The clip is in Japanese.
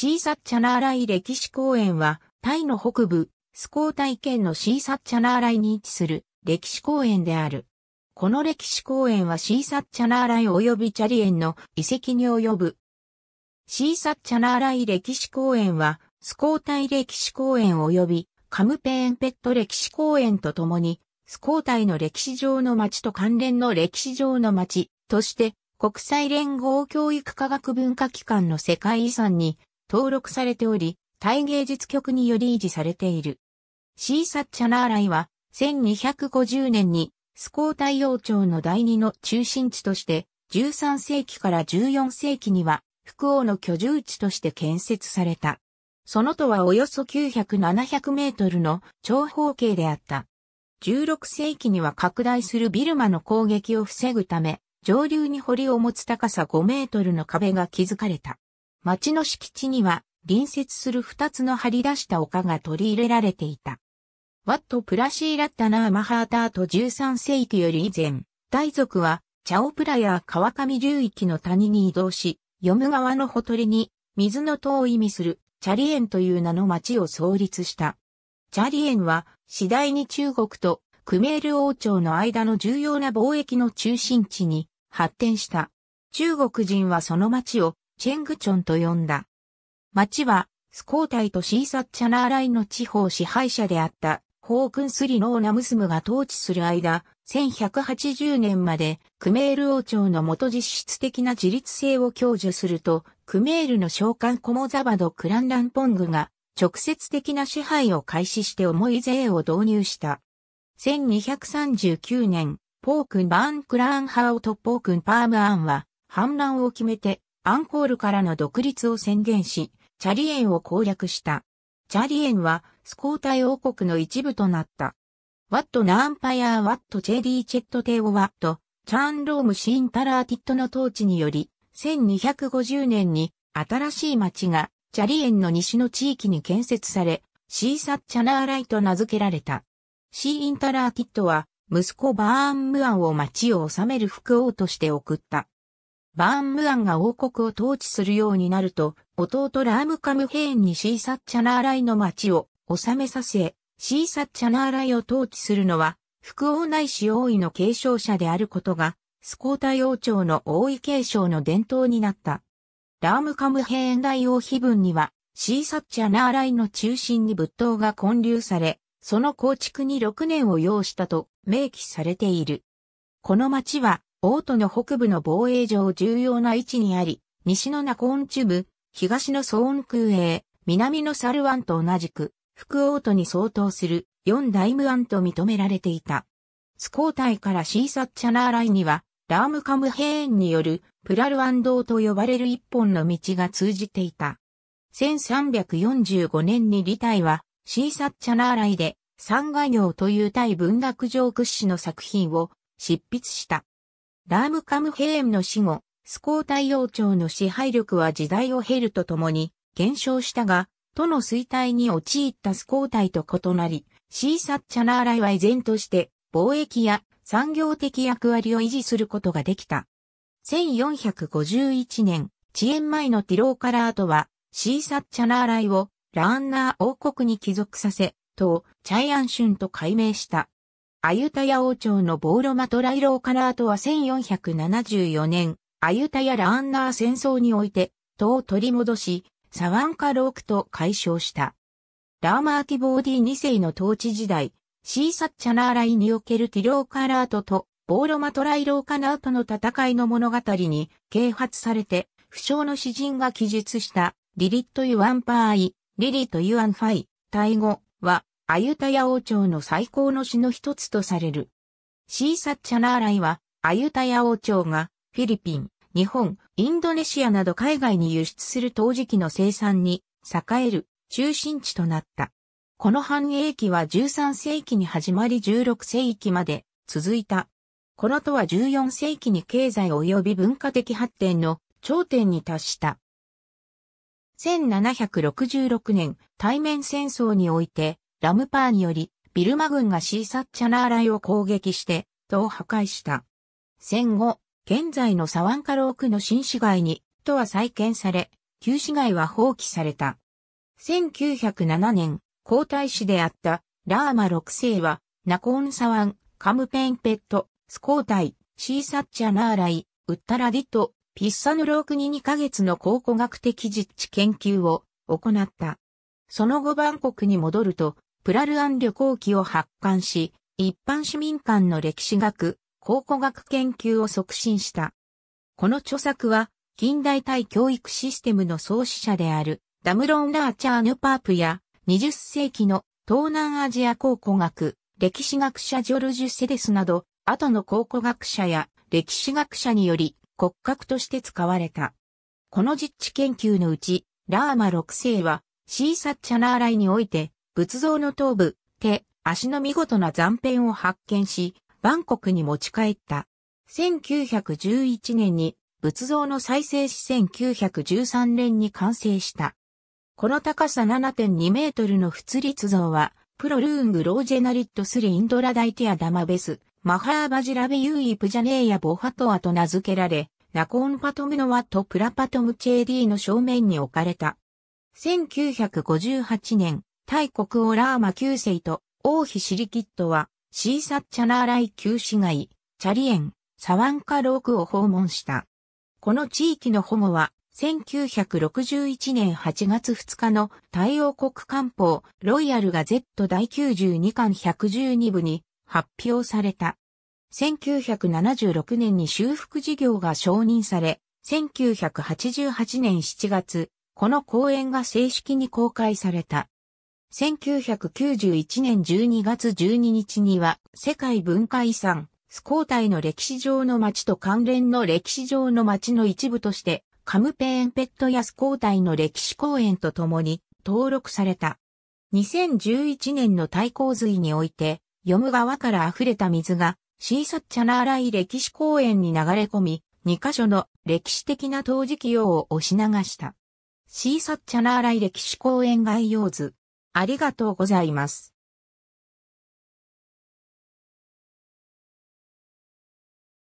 シーサッチャナーライ歴史公園は、タイの北部、スコータイ県のシーサッチャナーライに位置する歴史公園である。この歴史公園はシーサッチャナーライ及びチャリ園の遺跡に及ぶ。シーサッチャナーライ歴史公園は、スコータイ歴史公園及びカムペーンペット歴史公園とともに、スコータイの歴史上の町と関連の歴史上の町として、国際連合教育科学文化機関の世界遺産に登録されており、大芸術局により維持されている。シーサッチャナーライは、1250年に、スコー太陽町の第二の中心地として、13世紀から14世紀には、福王の居住地として建設された。そのとはおよそ900-700メートルの長方形であった。16世紀には拡大するビルマの攻撃を防ぐため、上流に堀を持つ高さ5メートルの壁が築かれた。町の敷地には隣接する二つの張り出した丘が取り入れられていた。ワット・プラシーラッタナー・マハータート13世紀より以前、大族はチャオプラや川上流域の谷に移動し、ヨム川のほとりに水の塔を意味するチャリエンという名の町を創立した。チャリエンは次第に中国とクメール王朝の間の重要な貿易の中心地に発展した。中国人はその町をチェングチョンと呼んだ。町は、スコータイとシーサッチャナーライの地方支配者であった、ホークンスリノーナムスムが統治する間、1180年まで、クメール王朝の元実質的な自立性を享受すると、クメールの召喚コモザバド・クランランポングが、直接的な支配を開始して重い税を導入した。1239年、ポークン・バーン・クラーン・ハオとポークン・パーム・アンは、反乱を決めて、アンコールからの独立を宣言し、チャリエンを攻略した。チャリエンはスコータイ王国の一部となった。ワットナンパイアーワットチェリーチェットテオワット、チャーンロームシーンタラーティットの統治により、1250年に新しい町がチャリエンの西の地域に建設され、シーサッチャナーライと名付けられた。シーインタラーティットは息子バーンムアンを町を治める副王として送った。バーンムアンが王国を統治するようになると、弟ラームカムヘーンにシーサッチャナーライの町を治めさせ、シーサッチャナーライを統治するのは、副王内市王位の継承者であることが、スコータ王朝の王位継承の伝統になった。ラームカムヘーン大王碑文には、シーサッチャナーライの中心に仏塔が建立され、その構築に6年を要したと明記されている。この町は大都の北部の防衛上重要な位置にあり、西のナコーンチュブ、東のソーン空営、南のサルワンと同じく、副王都に相当する四大無案と認められていた。スコータイからシーサッチャナーライには、ラームカムヘーンによるプラルアンドと呼ばれる一本の道が通じていた。1345年にリタイはシーサッチャナーライで三画業という対文学上屈指の作品を執筆した。ラームカムヘーンの死後、スコーイ王朝の支配力は時代を経るとともに減少したが、都の衰退に陥ったスコーイと異なり、シーサッチャナーライは依然として貿易や産業的役割を維持することができた。1451年、遅延前のティローカラートは、シーサッチャナーライをラーンナー王国に帰属させ、とチャイアンシュンと改名した。アユタヤ王朝のボーロマトライローカラートは1474年、アユタヤランナー戦争において、党を取り戻し、サワンカロークと解消した。ラーマーティボーディ2世の統治時代、シーサッチャナーライにおけるティローカラートとボーロマトライローカナートの戦いの物語に啓発されて、不詳の詩人が記述したリリット・ユアンパーイ、リリト・ユアンファイ、タイ語はアユタヤ王朝の最高の詩の一つとされる。シーサッチャナーライは、アユタヤ王朝が、フィリピン、日本、インドネシアなど海外に輸出する陶磁器の生産に、栄える、中心地となった。この繁栄期は13世紀に始まり16世紀まで続いた。このとは14世紀に経済及び文化的発展の頂点に達した。1766年、対面戦争において、ラムパーにより、ビルマ軍がシーサッチャナーライを攻撃して、都を破壊した。戦後、現在のサワンカロークの新市街に、都は再建され、旧市街は放棄された。1907年、皇太子であったラーマ6世は、ナコーンサワン、カムペンペット、スコータイ、シーサッチャナーライ、ウッタラディト、ピッサヌロークに2ヶ月の考古学的実地研究を行った。その後バンコクに戻ると、プラルアン旅行記を発刊し、一般市民間の歴史学、考古学研究を促進した。この著作は、近代体教育システムの創始者である、ダムロン・ラーチャーヌ・パープや、20世紀の東南アジア考古学、歴史学者ジョルジュ・セデスなど、後の考古学者や歴史学者により骨格として使われた。この実地研究のうち、ラーマ6世は、シーサッチャナーライにおいて、仏像の頭部、手、足の見事な残片を発見し、バンコクに持ち帰った。1911年に仏像の再生し1913年に完成した。この高さ7.2メートルの仏立像は、プロルーングロージェナリットスリインドラダイティアダマベス、マハーバジラベユーイプジャネーヤボハトアと名付けられ、ナコーンパトムノワとプラパトムチェーディの正面に置かれた。1958年、タイ国オラーマ九世と王妃シリキッドはシーサッチャナーライ旧市街、チャリエン、サワンカロークを訪問した。この地域の保護は1961年8月2日の太陽国官報ロイヤルが Z 第92巻112部に発表された。1976年に修復事業が承認され、1988年7月、この公園が正式に公開された。1991年12月12日には世界文化遺産、スコータイの歴史上の町と関連の歴史上の町の一部としてカムペーンペットやスコータイの歴史公園とともに登録された。2011年の大洪水において、読む川から溢れた水がシーサッチャナーライ歴史公園に流れ込み、2カ所の歴史的な陶磁器用を押し流した。シーサッチャナーライ歴史公園概要図。ありがとうございます。